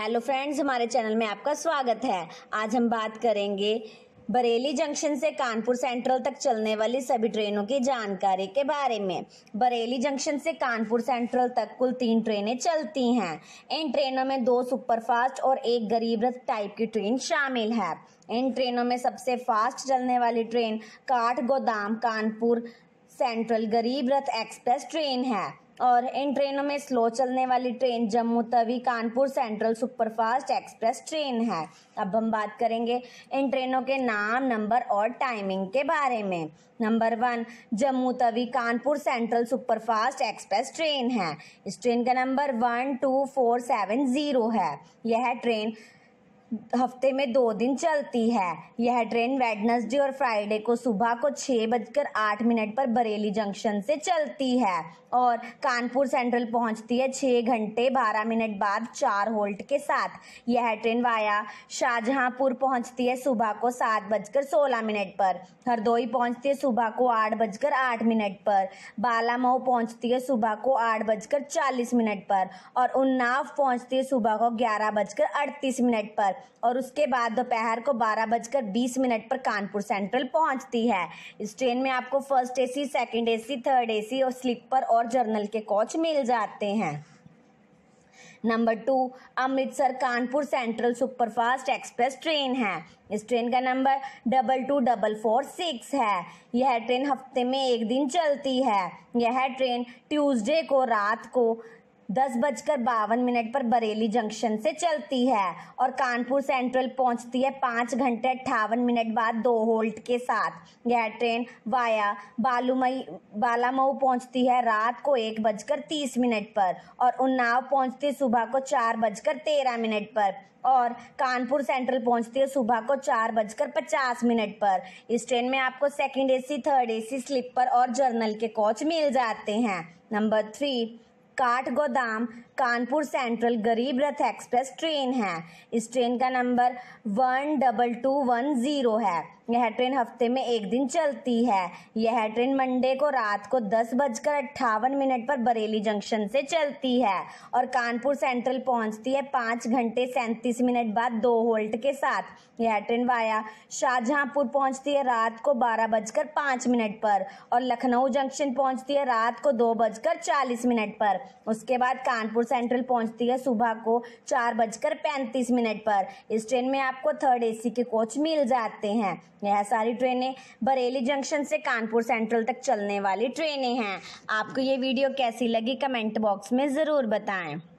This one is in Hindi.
हेलो फ्रेंड्स हमारे चैनल में आपका स्वागत है आज हम बात करेंगे बरेली जंक्शन से कानपुर सेंट्रल तक चलने वाली सभी ट्रेनों की जानकारी के बारे में बरेली जंक्शन से कानपुर सेंट्रल तक कुल तीन ट्रेनें चलती हैं इन ट्रेनों में दो सुपरफास्ट और एक गरीब रथ टाइप की ट्रेन शामिल है इन ट्रेनों में सबसे फास्ट चलने वाली ट्रेन काठ गोदाम कानपुर सेंट्रल गरीब रथ एक्सप्रेस ट्रेन है और इन ट्रेनों में स्लो चलने वाली train Jammu Tawi Kanpur central superfast express train है अब हम बात करेंगे इन ट्रेनों के नाम नंबर और टाइमिंग के बारे में number one Jammu Tawi Kanpur central superfast express train है इस ट्रेन का number one two four seven zero है यह ट्रेन हफ्ते में दो दिन चलती है यह ट्रेन वेडनसडे और फ्राइडे को सुबह को छः बजकर आठ मिनट पर बरेली जंक्शन से चलती है और कानपुर सेंट्रल पहुंचती है छः घंटे बारह मिनट बाद चार होल्ट के साथ यह ट्रेन वाया शाहजहांपुर पहुंचती है सुबह को सात बजकर सोलह मिनट पर हरदोई पहुंचती है सुबह को आठ बजकर आठ मिनट पर बालामऊ पहुंचती है सुबह को आठ बजकर चालीस मिनट पर और उन्नाव पहुंचती है सुबह को ग्यारह बजकर अड़तीस मिनट पर और उसके बाद दोपहर को बारह बजकर बीस मिनट पर कानपुर सेंट्रल पहुंचती है इस ट्रेन में आपको first AC, second AC, third AC और स्लीपर और जर्नल के कोच मिल जाते हैं number two Amritsar Kanpur central superfast express train है इस ट्रेन का number double two double four six है यह ट्रेन हफ्ते में एक दिन चलती है यह ट्रेन ट्यूसडे को रात को दस बजकर बावन मिनट पर बरेली जंक्शन से चलती है और कानपुर सेंट्रल पहुंचती है पाँच घंटे अट्ठावन मिनट बाद दो होल्ट के साथ यह ट्रेन वाया बालूमई बालामऊ पहुंचती है रात को एक बजकर तीस मिनट पर और उन्नाव पहुंचती है सुबह को चार बजकर तेरह मिनट पर और कानपुर सेंट्रल पहुंचती है सुबह को चार बजकर पचास मिनट पर इस ट्रेन में आपको second A third A sleeper और जर्नल के कोच मिल जाते हैं नंबर थ्री काठ गोदाम कानपुर सेंट्रल गरीब रथ एक्सप्रेस ट्रेन है इस ट्रेन का number one double two one zero है यह ट्रेन हफ्ते में एक दिन चलती है यह ट्रेन मंडे को रात को दस बजकर अट्ठावन मिनट पर बरेली जंक्शन से चलती है और कानपुर सेंट्रल पहुंचती है पाँच घंटे सैंतीस मिनट बाद दो होल्ट के साथ यह ट्रेन वाया शाहजहांपुर पहुंचती है रात को बारह बजकर पाँच मिनट पर और लखनऊ जंक्शन पहुंचती है रात को दो बजकर चालीस मिनट पर उसके बाद कानपुर सेंट्रल पहुंचती है सुबह को चार बजकर पैंतीस मिनट पर इस ट्रेन में आपको थर्ड एसी के कोच मिल जाते हैं यह सारी ट्रेनें बरेली जंक्शन से कानपुर सेंट्रल तक चलने वाली ट्रेनें हैं आपको ये वीडियो कैसी लगी कमेंट बॉक्स में ज़रूर बताएं